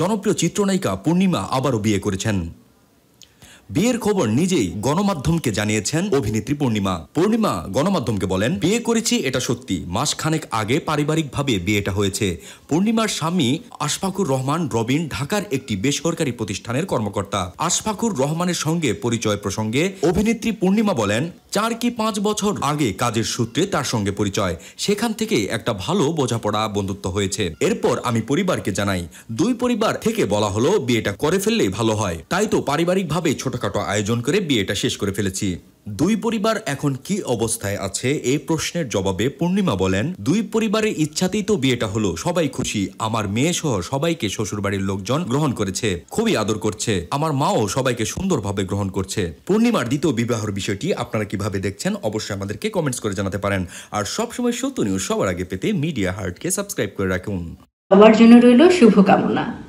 জনপ্রিয় চিত্রনায়িকা পূর্ণিমা আবারও বিয়ে করেছেন বিয়ের খবর নিজেই গণমাধ্যমকে জানিয়েছেন অভিনেত্রী পূর্ণিমা পূর্ণিমা গণমাধ্যমকে বলেন বিয়ে করেছি এটা সত্যি মাসখানেক আগে পারিবারিকভাবে বিয়েটা হয়েছে পূর্ণিমার স্বামী আশফাকুর রহমান রবিন ঢাকার একটি বেসরকারি প্রতিষ্ঠানের কর্মকর্তা আশফাকুর রহমানের সঙ্গে পরিচয় প্রসঙ্গে অভিনেত্রী পূর্ণিমা বলেন চার কি পাঁচ বছর আগে কাজের সূত্রে তার সঙ্গে পরিচয় সেখান থেকে একটা ভালো বোঝাপড়া বন্ধুত্ব হয়েছে এরপর আমি পরিবারকে জানাই দুই পরিবার থেকে বলা হলো বিয়েটা করে ফেললেই ভালো হয় তাই তো পারিবারিকভাবে ছোট ছোটখাটো আয়োজন করে বিয়েটা শেষ করে ফেলেছি দুই পরিবার এখন কি অবস্থায় আছে এ প্রশ্নের জবাবে পূর্ণিমা বলেন দুই পরিবারের ইচ্ছাতেই তো বিয়েটা হলো সবাই খুশি আমার মেয়ে সহ সবাইকে শ্বশুরবাড়ির লোকজন গ্রহণ করেছে খুবই আদর করছে আমার মাও সবাইকে সুন্দরভাবে গ্রহণ করছে পূর্ণিমার দ্বিতীয় বিবাহর বিষয়টি আপনারা কিভাবে দেখছেন অবশ্যই আমাদেরকে কমেন্টস করে জানাতে পারেন আর সবসময় সত্য নিউজ সবার আগে পেতে মিডিয়া হার্টকে সাবস্ক্রাইব করে রাখুন আমার জন্য রইল শুভকামনা